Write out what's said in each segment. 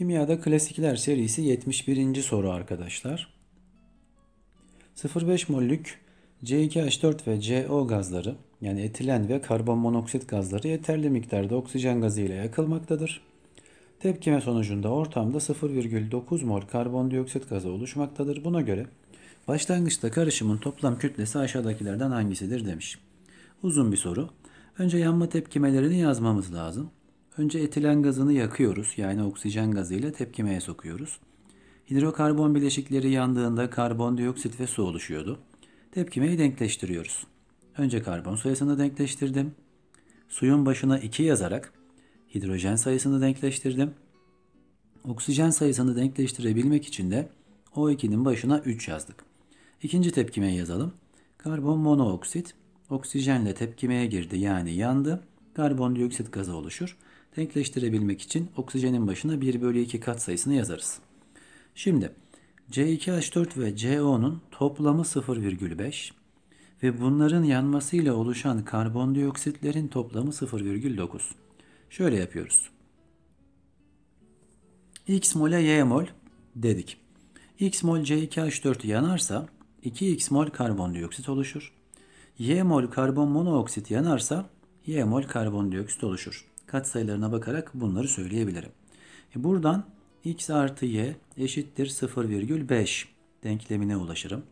Kimyada Klasikler serisi 71. soru arkadaşlar. 0,5 mollük C2H4 ve CO gazları yani etilen ve karbon monoksit gazları yeterli miktarda oksijen gazı ile yakılmaktadır. Tepkime sonucunda ortamda 0,9 mol karbondioksit gazı oluşmaktadır. Buna göre başlangıçta karışımın toplam kütlesi aşağıdakilerden hangisidir demiş. Uzun bir soru. Önce yanma tepkimelerini yazmamız lazım. Önce etilen gazını yakıyoruz yani oksijen gazıyla tepkimeye sokuyoruz. Hidrokarbon bileşikleri yandığında karbondioksit ve su oluşuyordu. Tepkimeyi denkleştiriyoruz. Önce karbon sayısını denkleştirdim. Suyun başına 2 yazarak hidrojen sayısını denkleştirdim. Oksijen sayısını denkleştirebilmek için de O2'nin başına 3 yazdık. İkinci tepkimeyi yazalım. Karbon monooksit oksijenle tepkimeye girdi yani yandı. Karbondioksit gazı oluşur denkleştirebilmek için oksijenin başına 1 bölü 2 kat sayısını yazarız. Şimdi C2H4 ve CO'nun toplamı 0,5 ve bunların yanmasıyla oluşan karbondioksitlerin toplamı 0,9. Şöyle yapıyoruz. X mole Y mol dedik. X mol C2H4 yanarsa 2X mol karbondioksit oluşur. Y mol karbon monoksit yanarsa Y mol karbondioksit oluşur katsayılarına bakarak bunları söyleyebilirim. E, buradan x artı y eşittir 0,5 denklemine ulaşırım.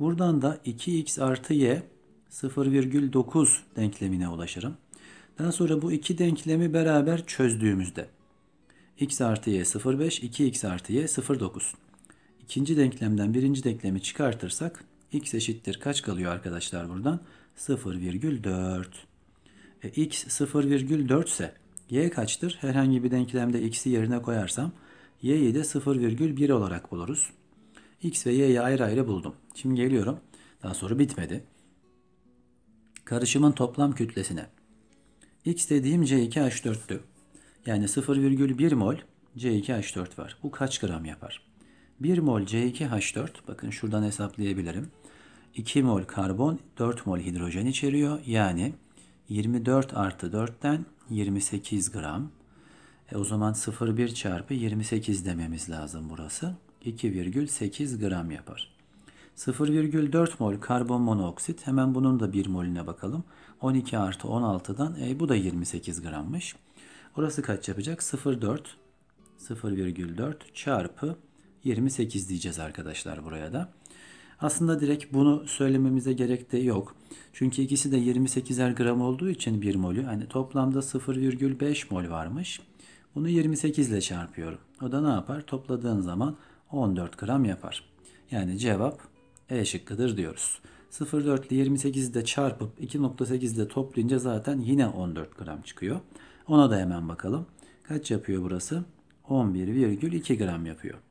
Buradan da 2x artı y 0,9 denklemine ulaşırım. Daha sonra bu iki denklemi beraber çözdüğümüzde x artı y 0,5, 2x artı y 0,9. İkinci denklemden birinci denklemi çıkartırsak x eşittir kaç kalıyor arkadaşlar buradan? 0,4. E, x 0,4 ise y kaçtır? Herhangi bir denklemde x'i yerine koyarsam y'yi de 0,1 olarak buluruz. x ve y'yi ayrı ayrı buldum. Şimdi geliyorum. Daha soru bitmedi. Karışımın toplam kütlesine. x dediğim C2H4'tü. Yani 0,1 mol C2H4 var. Bu kaç gram yapar? 1 mol C2H4 bakın şuradan hesaplayabilirim. 2 mol karbon 4 mol hidrojen içeriyor. Yani 24 artı 4'ten 28 gram. E o zaman 0,1 çarpı 28 dememiz lazım burası. 2,8 gram yapar. 0,4 mol karbon monoksit. Hemen bunun da 1 molüne bakalım. 12 artı 16'dan e, bu da 28 grammış. Orası kaç yapacak? 0,4 0,4 çarpı 28 diyeceğiz arkadaşlar buraya da. Aslında direkt bunu söylememize gerek de yok. Çünkü ikisi de 28'er gram olduğu için 1 molü. Yani toplamda 0,5 mol varmış. Bunu 28 ile çarpıyorum. O da ne yapar? Topladığın zaman 14 gram yapar. Yani cevap E şıkkıdır diyoruz. 0,4 ile 28'i de çarpıp 2,8 ile toplayınca zaten yine 14 gram çıkıyor. Ona da hemen bakalım. Kaç yapıyor burası? 11,2 gram yapıyor.